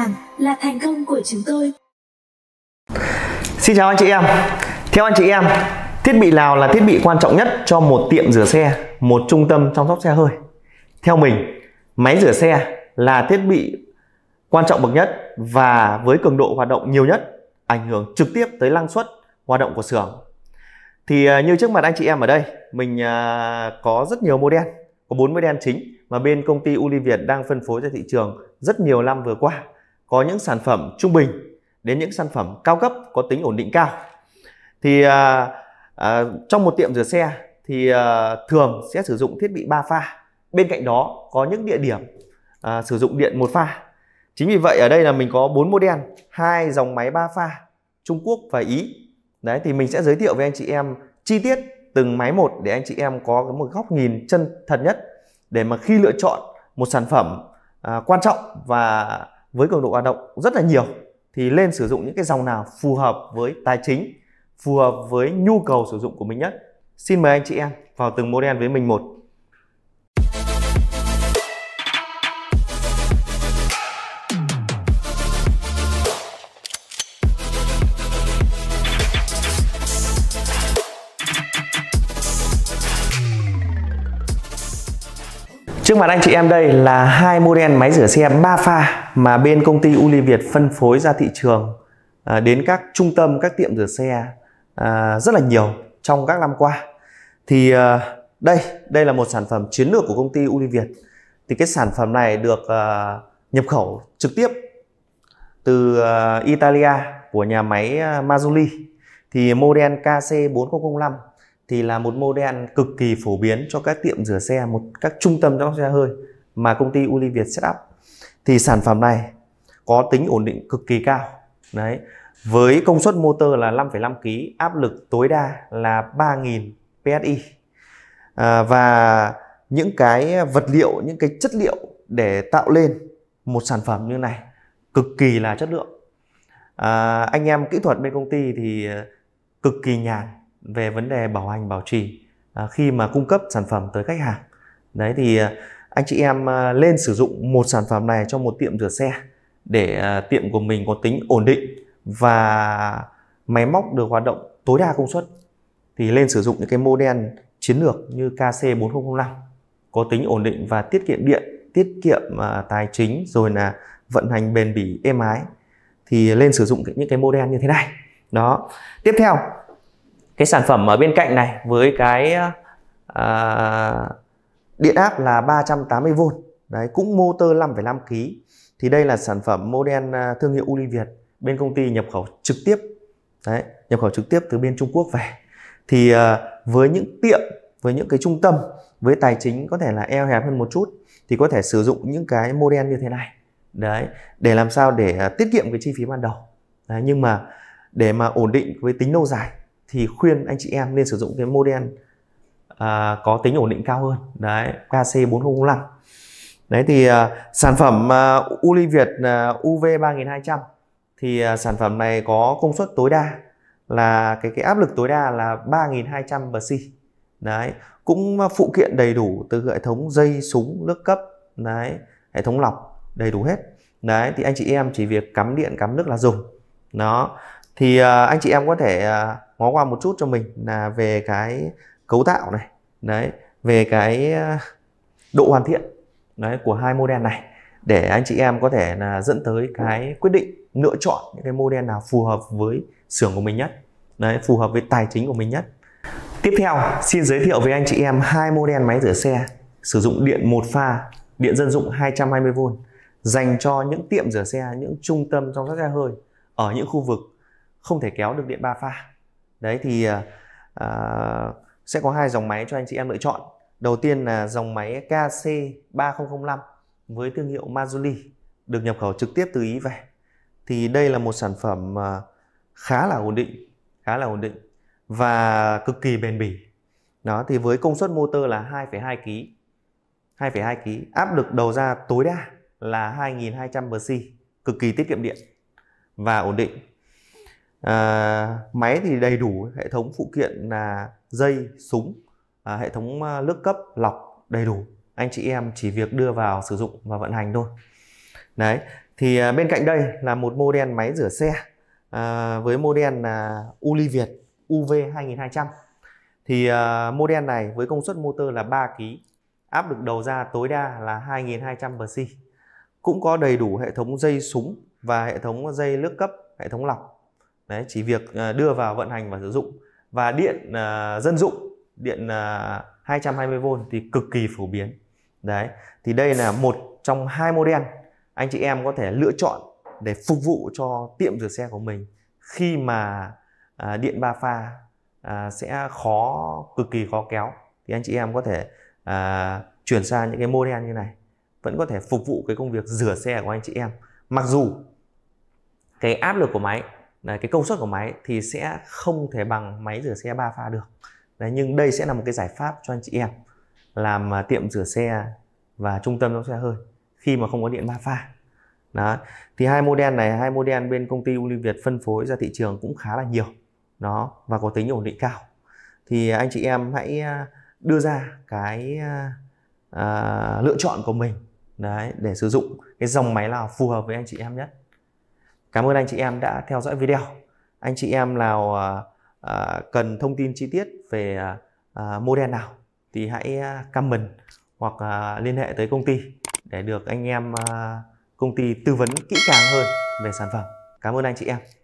hàng là thành công của chúng tôi. Xin chào anh chị em. Theo anh chị em, thiết bị nào là thiết bị quan trọng nhất cho một tiệm rửa xe, một trung tâm chăm sóc xe hơi? Theo mình, máy rửa xe là thiết bị quan trọng bậc nhất và với cường độ hoạt động nhiều nhất, ảnh hưởng trực tiếp tới năng suất hoạt động của xưởng. Thì à, như trước mặt anh chị em ở đây, mình à, có rất nhiều model, có 4 model chính mà bên công ty Uli Việt đang phân phối ra thị trường rất nhiều năm vừa qua có những sản phẩm trung bình đến những sản phẩm cao cấp có tính ổn định cao thì à, à, trong một tiệm rửa xe thì à, thường sẽ sử dụng thiết bị 3 pha bên cạnh đó có những địa điểm à, sử dụng điện một pha chính vì vậy ở đây là mình có bốn model hai dòng máy 3 pha Trung Quốc và Ý đấy thì mình sẽ giới thiệu với anh chị em chi tiết từng máy một để anh chị em có một góc nhìn chân thật nhất để mà khi lựa chọn một sản phẩm à, quan trọng và với cường độ hoạt động rất là nhiều thì lên sử dụng những cái dòng nào phù hợp với tài chính phù hợp với nhu cầu sử dụng của mình nhất xin mời anh chị em vào từng model với mình một Trước mặt anh chị em đây là hai model máy rửa xe 3 pha mà bên công ty Uli Việt phân phối ra thị trường à, đến các trung tâm các tiệm rửa xe à, rất là nhiều trong các năm qua. Thì à, đây, đây là một sản phẩm chiến lược của công ty Uli Việt. Thì cái sản phẩm này được nhập khẩu trực tiếp từ Italia của nhà máy Mazzoli. Thì model KC4005 thì là một mô đen cực kỳ phổ biến cho các tiệm rửa xe, một các trung tâm chăm sóc xe hơi mà công ty Uli Việt setup Thì sản phẩm này có tính ổn định cực kỳ cao. Đấy. Với công suất motor là 5,5 kg, áp lực tối đa là 3.000 PSI. À, và những cái vật liệu, những cái chất liệu để tạo lên một sản phẩm như này cực kỳ là chất lượng. À, anh em kỹ thuật bên công ty thì cực kỳ nhàn về vấn đề bảo hành bảo trì à, khi mà cung cấp sản phẩm tới khách hàng đấy thì à, anh chị em à, lên sử dụng một sản phẩm này cho một tiệm rửa xe để tiệm của mình có tính ổn định và máy móc được hoạt động tối đa công suất thì lên sử dụng những cái model chiến lược như KC4005 có tính ổn định và tiết kiệm điện, tiết kiệm tài chính rồi là vận hành bền bỉ êm ái thì lên sử dụng những cái model như thế này. Đó. Tiếp theo cái sản phẩm ở bên cạnh này với cái à, điện áp là 380V đấy cũng motor 5,5 kg thì đây là sản phẩm model ờ, thương hiệu Uli Việt bên công ty nhập khẩu trực tiếp đấy nhập khẩu trực tiếp từ bên Trung Quốc về thì à, với những tiệm với những cái trung tâm với tài chính có thể là eo hẹp hơn một chút thì có thể sử dụng những cái model như thế này đấy để làm sao để tiết kiệm cái chi phí ban đầu đấy, nhưng mà để mà ổn định với tính lâu dài thì khuyên anh chị em nên sử dụng cái model à, có tính ổn định cao hơn đấy KC4005 đấy thì à, sản phẩm à, Uli Việt à, UV 3200 thì à, sản phẩm này có công suất tối đa là cái cái áp lực tối đa là 3200 bc đấy cũng phụ kiện đầy đủ từ hệ thống dây súng nước cấp đấy hệ thống lọc đầy đủ hết đấy thì anh chị em chỉ việc cắm điện cắm nước là dùng nó thì uh, anh chị em có thể uh, ngó qua một chút cho mình là về cái cấu tạo này đấy về cái ờ, độ hoàn thiện đấy của hai model này để anh chị em có thể là dẫn tới cái quyết định lựa chọn những cái model nào phù hợp với xưởng của mình nhất đấy phù hợp với tài chính của mình nhất tiếp theo xin giới thiệu với anh chị em hai model máy rửa xe sử dụng điện một pha điện dân dụng 220V dành cho những tiệm rửa xe những trung tâm trong các xe hơi ở những khu vực không thể kéo được điện ba pha đấy thì à, à, sẽ có hai dòng máy cho anh chị em lựa chọn đầu tiên là dòng máy KC3005 với thương hiệu Mazzoli được nhập khẩu trực tiếp từ Ý về thì đây là một sản phẩm à, khá là ổn định khá là ổn định và cực kỳ bền bỉ nó thì với công suất motor là 2,2 kg 2,2 kg áp lực đầu ra tối đa là 2.200 bc cực kỳ tiết kiệm điện và ổn định à, máy thì đầy đủ hệ thống phụ kiện là dây súng à, hệ thống nước à, cấp lọc đầy đủ anh chị em chỉ việc đưa vào sử dụng và vận hành thôi đấy thì à, bên cạnh đây là một model máy rửa xe à, với model là Uli Việt UV 2200 thì à, model này với công suất motor là 3 kg áp lực đầu ra tối đa là 2200 bc cũng có đầy đủ hệ thống dây súng và hệ thống dây nước cấp hệ thống lọc đấy chỉ việc à, đưa vào vận hành và sử dụng và điện uh, dân dụng điện uh, à, 220V thì cực kỳ phổ biến đấy thì đây là một trong hai model anh chị em có thể lựa chọn để phục vụ cho tiệm rửa xe của mình khi mà uh, điện ba pha uh, sẽ khó cực kỳ khó kéo thì anh chị em có thể uh, chuyển sang những cái model như này vẫn có thể phục vụ cái công việc rửa xe của anh chị em mặc dù cái áp lực của máy Đấy, cái công suất của máy thì sẽ không thể bằng máy rửa xe 3 pha được Đấy, nhưng đây sẽ là một cái giải pháp cho anh chị em làm à, tiệm rửa xe và trung tâm trong xe hơi khi mà không có điện 3 pha đó. thì hai model này hai model bên công ty Uli Việt phân phối ra thị trường cũng khá là nhiều đó và có tính ổn định cao thì anh chị em hãy à, đưa ra cái à, à, lựa chọn của mình đấy để sử dụng cái dòng máy nào phù hợp với anh chị em nhất Cảm ơn anh chị em đã theo dõi video. Anh chị em nào à, à, cần thông tin chi tiết về à, à model nào thì hãy comment hoặc liên hệ tới công ty để được anh em công ty tư vấn kỹ càng hơn về sản phẩm. Cảm ơn anh chị em.